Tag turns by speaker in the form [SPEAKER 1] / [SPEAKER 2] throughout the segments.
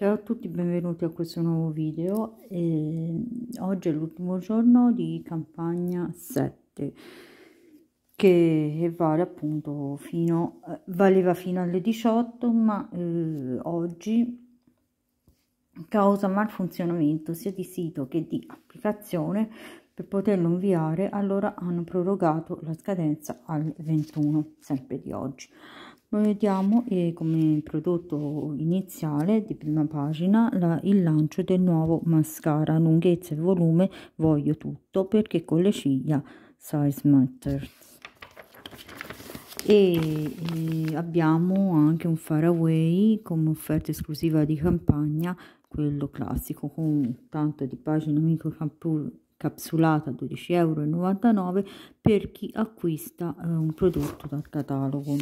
[SPEAKER 1] Ciao a tutti, benvenuti a questo nuovo video. Eh, oggi è l'ultimo giorno di campagna 7 che vale appunto fino, eh, valeva fino alle 18 ma eh, oggi causa malfunzionamento sia di sito che di applicazione per poterlo inviare allora hanno prorogato la scadenza al 21 sempre di oggi vediamo eh, come prodotto iniziale di prima pagina la, il lancio del nuovo mascara lunghezza e volume voglio tutto perché con le ciglia size matters e, e abbiamo anche un faraway come offerta esclusiva di campagna quello classico con tanto di pagina micro capsulata 12,99 euro per chi acquista eh, un prodotto dal catalogo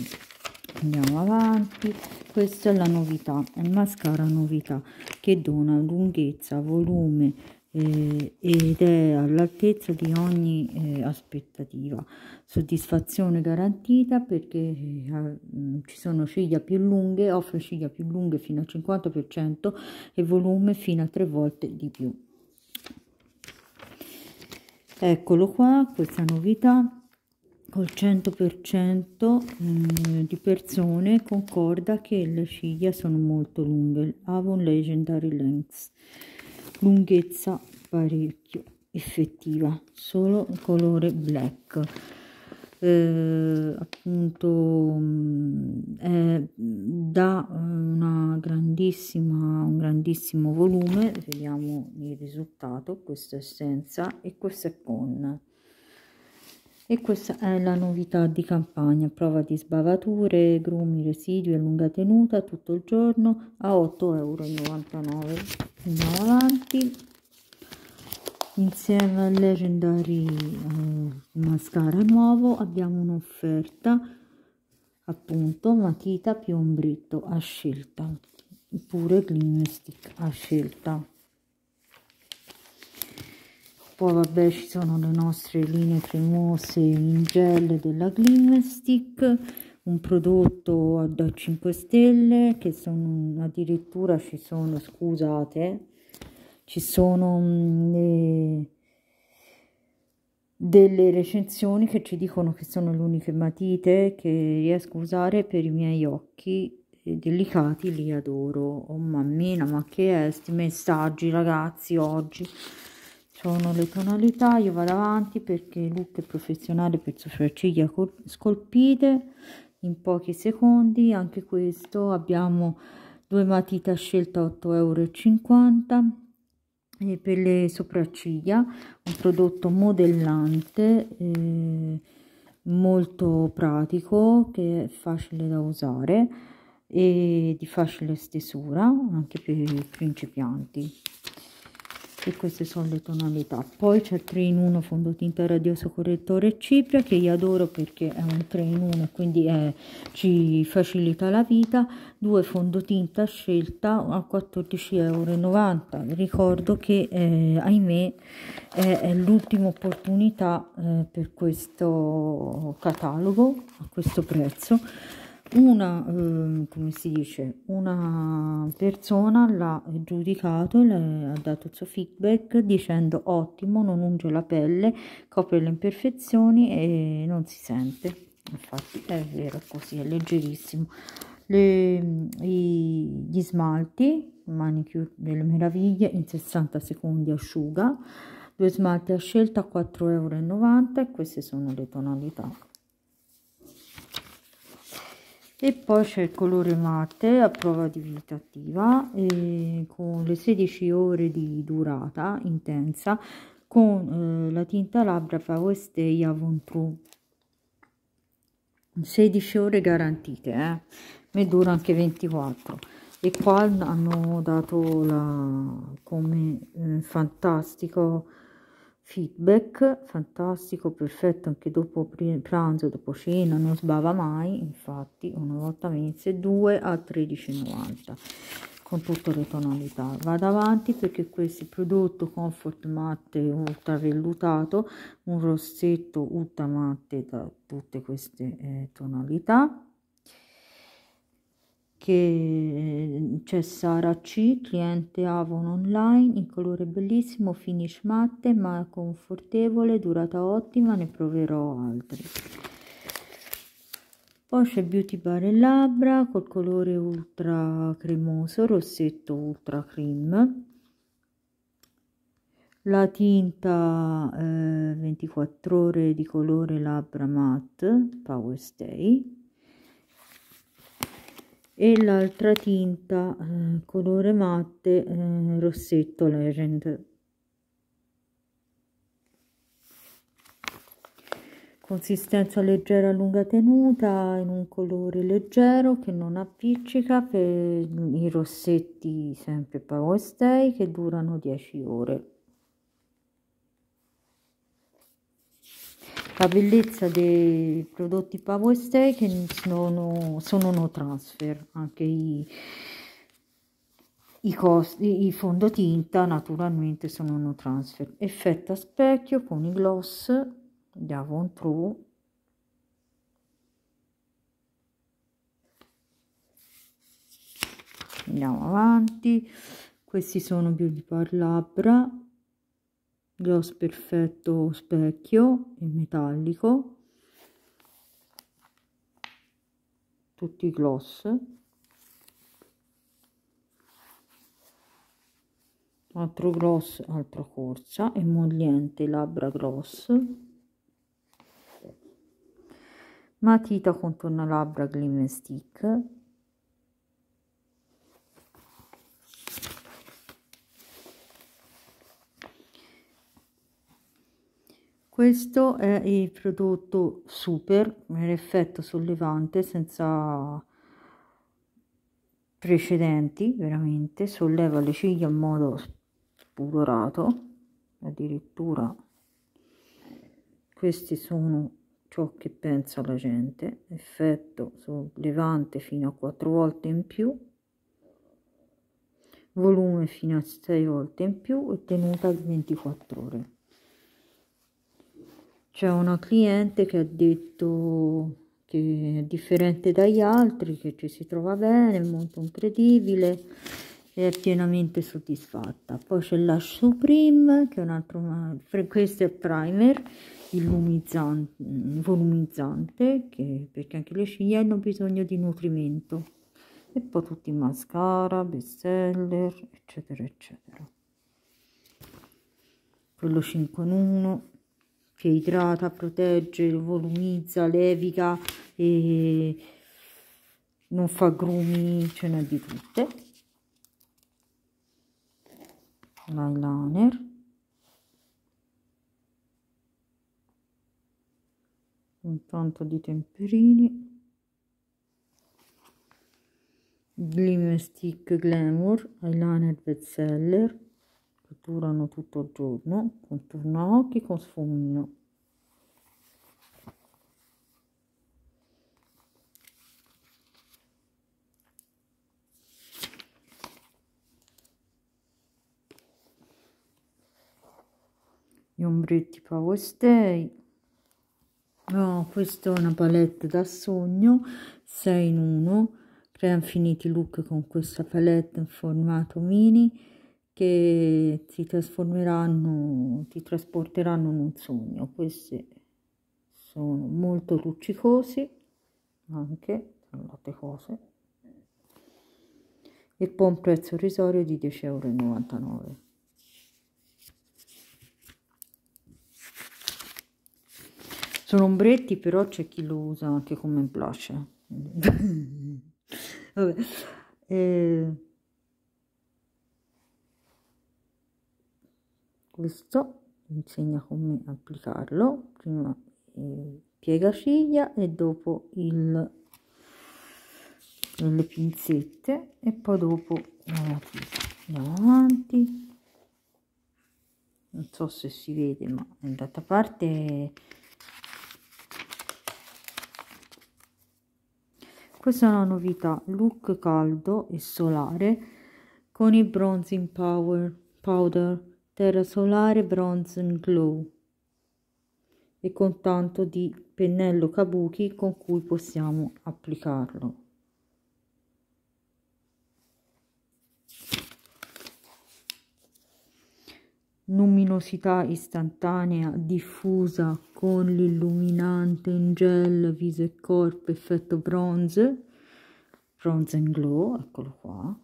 [SPEAKER 1] andiamo avanti questa è la novità è il mascara novità che dona lunghezza volume eh, ed è all'altezza di ogni eh, aspettativa soddisfazione garantita perché eh, mm, ci sono ciglia più lunghe offre ciglia più lunghe fino al 50 e volume fino a tre volte di più eccolo qua questa novità col 100% mm, di persone concorda che le ciglia sono molto lunghe, avon legendary lengths, lunghezza parecchio effettiva, solo il colore black. Eh, appunto eh, dà una grandissima, un grandissimo volume, vediamo il risultato, questa è senza e questa è con e questa è la novità di campagna prova di sbavature grumi residui a lunga tenuta tutto il giorno a 8,99 euro andiamo avanti insieme al legendary eh, mascara nuovo abbiamo un'offerta appunto matita più ombretto a scelta oppure clean stick a scelta poi vabbè ci sono le nostre linee cremose in gel della Glim Stick un prodotto da 5 stelle che sono addirittura ci sono scusate ci sono mm, le, delle recensioni che ci dicono che sono le uniche matite che riesco a usare per i miei occhi eh, delicati li adoro oh mamma mia ma che è sti messaggi ragazzi oggi sono le tonalità io vado avanti perché il look è professionale per sopracciglia scolpite in pochi secondi anche questo abbiamo due matite a scelta 8,50 euro e eh, per le sopracciglia un prodotto modellante eh, molto pratico che è facile da usare e di facile stesura anche per i principianti e queste sono le tonalità poi c'è il 3 in 1 fondotinta radioso correttore cipria che io adoro perché è un 3 in 1 quindi è, eh, ci facilita la vita due fondotinta scelta a 14,90 euro ricordo che eh, ahimè è, è l'ultima opportunità eh, per questo catalogo a questo prezzo una, eh, come si dice, una persona l'ha giudicato, le ha dato il suo feedback dicendo ottimo, non unge la pelle, copre le imperfezioni e non si sente. Infatti è vero, così, è leggerissimo. Le, i, gli smalti, manicure delle meraviglie, in 60 secondi asciuga, due smalti a scelta 4,90 euro e queste sono le tonalità e poi c'è il colore matte a prova di vita attiva e con le 16 ore di durata intensa con eh, la tinta labbra Faustei Avon True 16 ore garantite eh? mi dura anche 24 e qua hanno dato la, come eh, fantastico feedback fantastico, perfetto anche dopo pranzo, dopo cena, non sbava mai, infatti una volta vinse 2 a 13,90 con tutte le tonalità. Vado avanti perché questo prodotto Comfort Matte Ultra Vellutato, un rossetto ultra matte da tutte queste eh, tonalità che eh, c'è Sara C, cliente Avon online, in colore bellissimo, finish matte ma confortevole, durata ottima, ne proverò altri. Poi c'è Beauty Bar e Labbra col colore ultra cremoso, rossetto ultra cream. La tinta eh, 24 ore di colore labbra matte, Power Stay e l'altra tinta eh, colore matte eh, rossetto legend consistenza leggera lunga tenuta in un colore leggero che non appiccica per i rossetti sempre power stay che durano 10 ore La bellezza dei prodotti Power Stay che sono, sono no transfer, anche i, i, costi, i fondotinta naturalmente sono no transfer. Effetto a specchio con i gloss di Avon True andiamo avanti questi sono più di Par Labbra gloss perfetto specchio e metallico tutti i gloss altro gloss altra corsa emolliente labbra gloss matita contorno labbra glim stick questo è il prodotto super l'effetto sollevante senza precedenti veramente solleva le ciglia in modo spudorato addirittura questi sono ciò che pensa la gente effetto sollevante fino a 4 volte in più volume fino a 6 volte in più e tenuta 24 ore c'è una cliente che ha detto che è differente dagli altri, che ci si trova bene, molto incredibile e è pienamente soddisfatta. Poi c'è la Supreme, che è un altro, questo è il primer illumizzante, volumizzante, che, perché anche le ciglia hanno bisogno di nutrimento. E poi tutti i mascara, bestseller, eccetera, eccetera. Quello 5 in 1 che idrata, protegge, volumizza, levica e non fa grumi, ce n'è di tutte. L'eyeliner. tanto di temperini. Glimmer Stick Glamour, eyeliner bestseller durano tutto il giorno, contorno occhi con sfumino. Gli ombretti Power Stay. Oh, questa è una palette da sogno 6 in 1 crea infiniti look con questa palette in formato mini che ti trasformeranno, ti trasporteranno in un sogno. Queste sono molto luccicosi, anche tra le altre cose, e poi un prezzo irrisorio di 10,99 euro. Sono ombretti, però c'è chi lo usa anche come blush. Vabbè. Eh, questo insegna come applicarlo prima il eh, piegaciglia e dopo il le pinzette e poi dopo andiamo avanti non so se si vede ma è d'altra parte questa è una novità look caldo e solare con i bronzing power powder terra solare Bronze Glow e con tanto di pennello kabuki con cui possiamo applicarlo. luminosità istantanea diffusa con l'illuminante in gel viso e corpo effetto bronze bronze and glow eccolo qua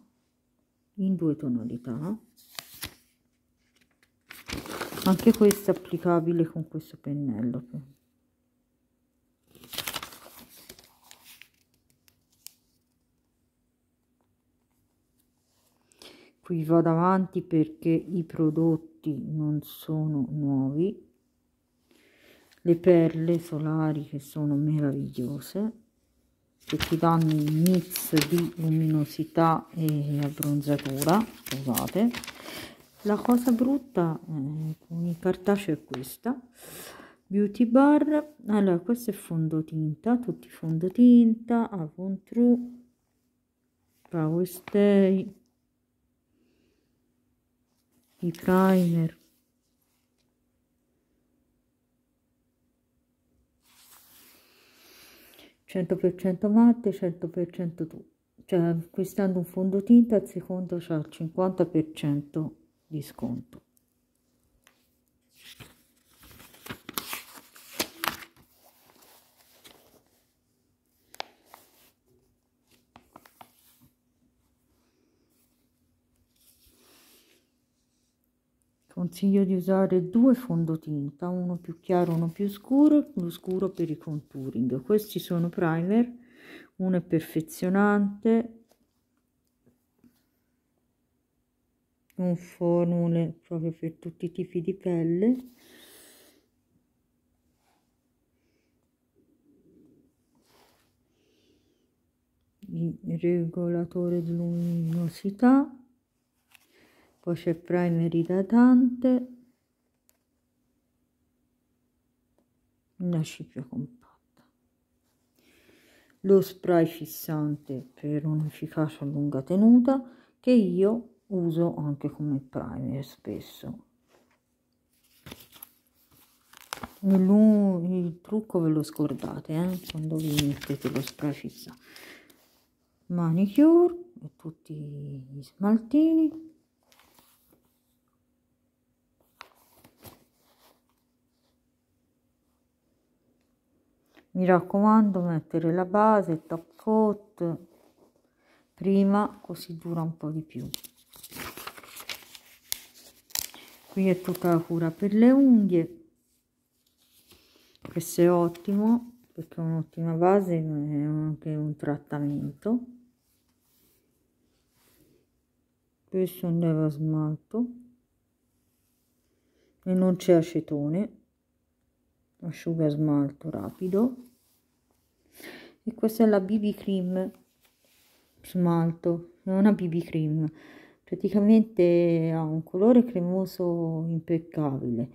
[SPEAKER 1] in due tonalità anche questo è applicabile con questo pennello qui vado avanti perché i prodotti non sono nuovi le perle solari che sono meravigliose che ti danno un mix di luminosità e abbronzatura scusate la cosa brutta eh, mm, con il cartaceo è questa beauty bar allora questo è fondotinta tutti fondotinta avon true power stay i primer (100% matte 100% tu cioè acquistando un fondotinta al secondo c'è il 50% di sconto consiglio di usare due fondotinta uno più chiaro uno più scuro lo scuro per i contouring questi sono primer uno è perfezionante con formule proprio per tutti i tipi di pelle il regolatore di luminosità poi c'è primer idratante una cipria compatta lo spray fissante per un'efficacia lunga tenuta che io uso anche come primer spesso il trucco ve lo scordate eh? quando vi mettete lo spray fissa manicure e tutti gli smaltini mi raccomando mettere la base top coat prima così dura un po' di più qui è tutta la cura per le unghie questo è ottimo perché è un'ottima base è anche un trattamento questo è un leva smalto e non c'è acetone asciuga smalto rapido e questa è la BB cream smalto è una BB cream praticamente ha un colore cremoso impeccabile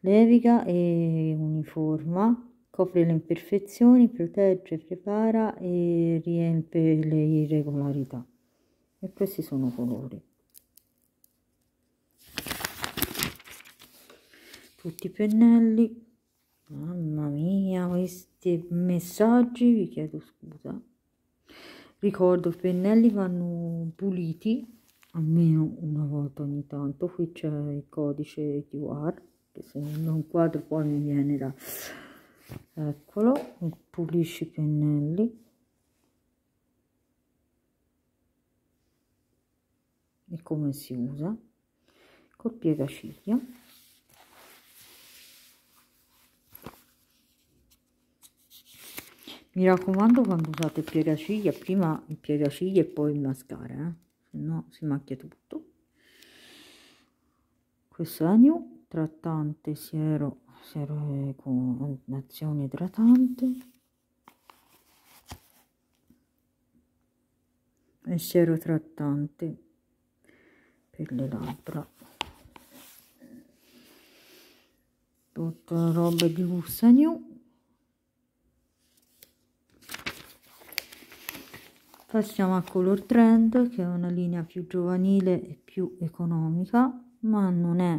[SPEAKER 1] leviga e uniforma copre le imperfezioni protegge prepara e riempie le irregolarità e questi sono i colori tutti i pennelli mamma mia questi messaggi vi chiedo scusa ricordo i pennelli vanno puliti almeno una volta ogni tanto qui c'è il codice QR che se non quadro poi mi viene da eccolo pulisci i pennelli e come si usa col piegaciglio mi raccomando quando usate il piegaciglio prima il piegaciglio e poi il mascara eh? se no si macchia tutto questo è la new trattante siero siero eh, con azione idratante e siero trattante per le labbra tutta roba di Gussa New Passiamo a Color Trend che è una linea più giovanile e più economica, ma non è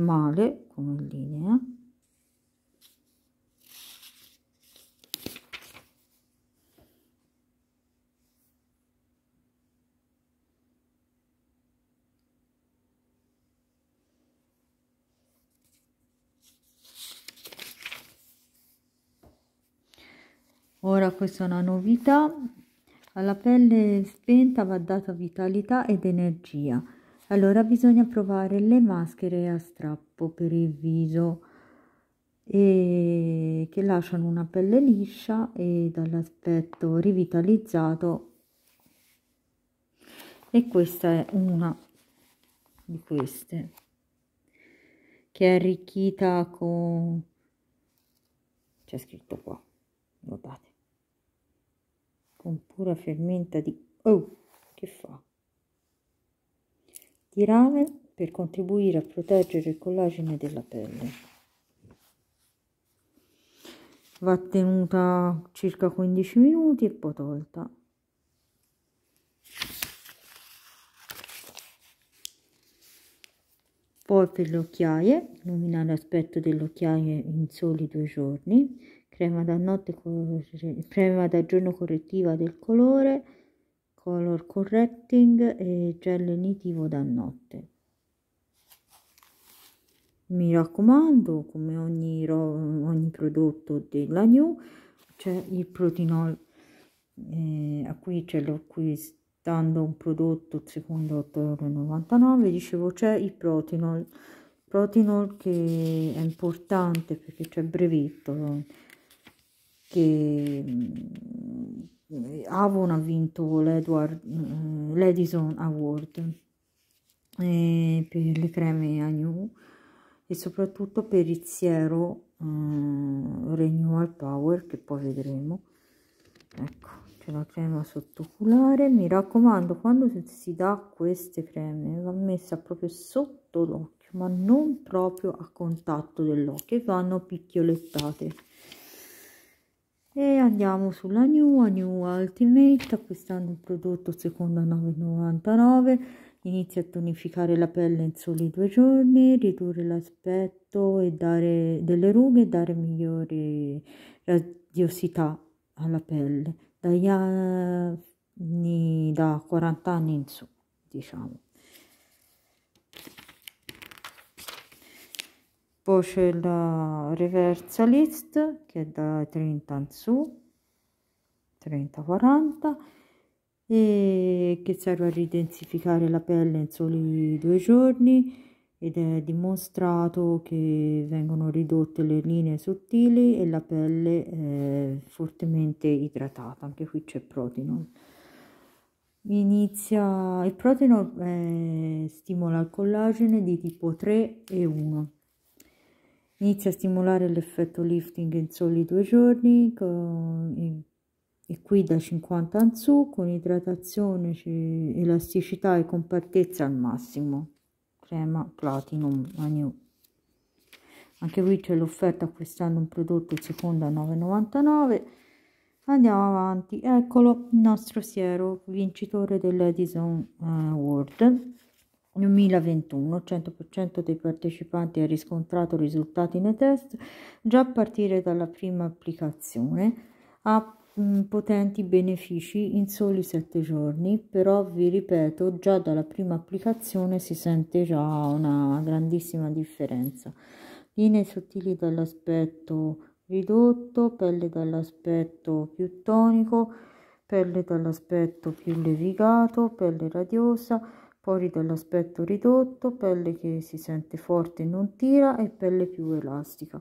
[SPEAKER 1] male come linea. Ora questa è una novità alla pelle spenta va data vitalità ed energia. Allora bisogna provare le maschere a strappo per il viso e che lasciano una pelle liscia e dall'aspetto rivitalizzato e questa è una di queste che è arricchita con c'è scritto qua guardate con pura fermenta di... Oh, che fa? Di rame per contribuire a proteggere il collagene della pelle. Va tenuta circa 15 minuti e poi tolta. Poi per le occhiaie, illuminare l'aspetto delle occhiaie in soli due giorni crema da notte, crema da giorno correttiva del colore, color correcting e gel lenitivo da notte. Mi raccomando, come ogni, ogni prodotto della New, c'è il protinol. Eh, qui ce l'ho acquistando un prodotto secondo 8,99€ dicevo c'è il protinol protinol che è importante perché c'è brevetto che mm, Avon ha vinto mm, l'Edison Award eh, per le creme Agnew e soprattutto per il siero eh, Renewal Power che poi vedremo ecco c'è la crema sottoculare mi raccomando quando si dà queste creme va messa proprio sotto l'occhio ma non proprio a contatto dell'occhio e vanno picchiolettate e andiamo sulla new new ultimate acquistando un prodotto secondo 9,99 inizia a tonificare la pelle in soli due giorni ridurre l'aspetto e dare delle rughe e dare migliore radiosità alla pelle dagli anni da 40 anni in su diciamo poi c'è la reversa list che è da 30 in su 30 40 e che serve a ridensificare la pelle in soli due giorni ed è dimostrato che vengono ridotte le linee sottili e la pelle è fortemente idratata anche qui c'è protinol inizia il protinol eh, stimola il collagene di tipo 3 e 1 Inizia a stimolare l'effetto lifting in soli due giorni e qui da 50 in su con idratazione, elasticità e compattezza al massimo. Crema Platinum Manu. Anche qui c'è l'offerta acquistando un prodotto secondo a 9,99. Andiamo avanti, eccolo il nostro siero vincitore dell'Edison eh, world 2021 100% dei partecipanti ha riscontrato risultati nei test già a partire dalla prima applicazione ha mm, potenti benefici in soli 7 giorni però vi ripeto già dalla prima applicazione si sente già una grandissima differenza linee sottili dall'aspetto ridotto pelle dall'aspetto più tonico pelle dall'aspetto più levigato pelle radiosa Pori dall'aspetto ridotto, pelle che si sente forte e non tira e pelle più elastica.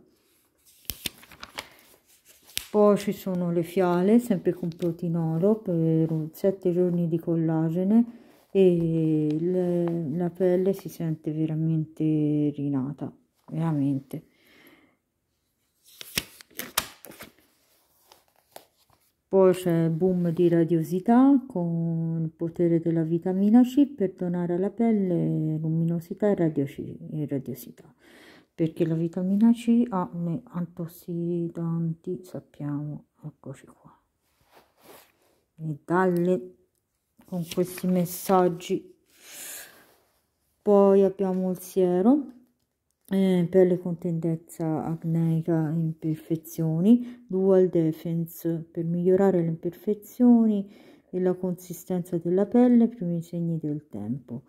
[SPEAKER 1] Poi ci sono le fiale, sempre con proteinolo, per 7 giorni di collagene e le, la pelle si sente veramente rinata, veramente. Poi c'è boom di radiosità con il potere della vitamina C per donare alla pelle luminosità e, e radiosità. Perché la vitamina C ha ah, antossidanti, sappiamo, eccoci qua. E dalle con questi messaggi. Poi abbiamo il siero eh, per le contentezza acneica e imperfezioni, dual defense per migliorare le imperfezioni e la consistenza della pelle, i segni del tempo.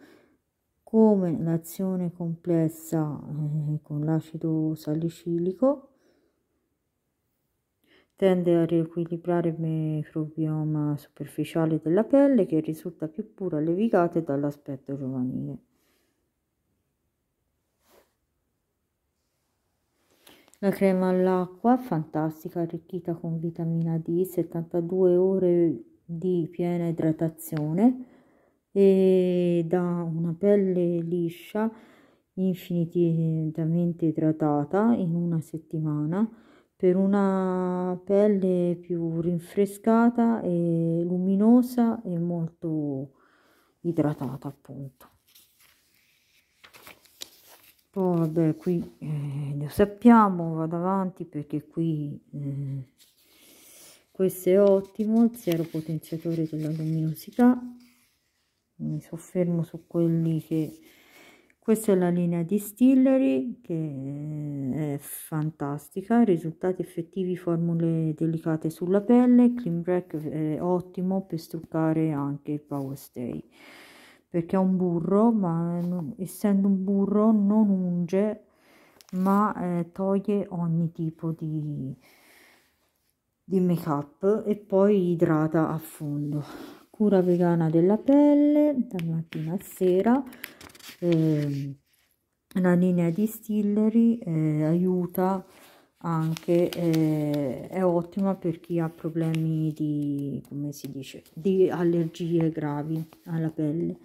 [SPEAKER 1] Come l'azione complessa eh, con l'acido salicilico tende a riequilibrare il microbioma superficiale della pelle che risulta più pura e levigata dall'aspetto giovanile. La crema all'acqua, fantastica, arricchita con vitamina D, 72 ore di piena idratazione e da una pelle liscia, infinitamente idratata in una settimana per una pelle più rinfrescata e luminosa e molto idratata appunto oh vabbè qui eh, lo sappiamo vado avanti perché qui eh, questo è ottimo il siero potenziatore della luminosità mi soffermo su quelli che questa è la linea distillery che eh, è fantastica risultati effettivi formule delicate sulla pelle clean break è eh, ottimo per struccare anche il power stay perché è un burro, ma eh, essendo un burro non unge, ma eh, toglie ogni tipo di, di make-up e poi idrata a fondo. Cura vegana della pelle, da mattina a sera. Eh, la linea distillery eh, aiuta anche eh, è ottima per chi ha problemi di come si dice di allergie gravi alla pelle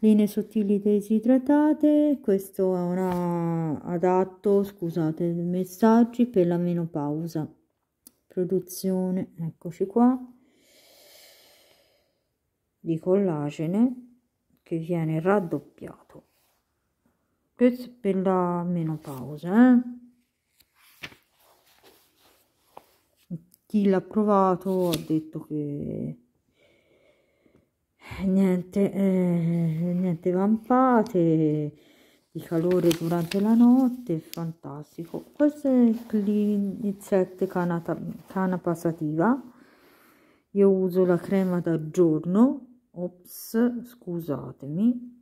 [SPEAKER 1] linee sottili disidratate questo è un adatto scusate messaggi per la menopausa produzione eccoci qua di collagene che viene raddoppiato questo per la menopausa eh? chi l'ha provato ha detto che eh, niente, eh, niente vampate di calore durante la notte fantastico questo è il clean set canata, canapa sativa io uso la crema da giorno ops scusatemi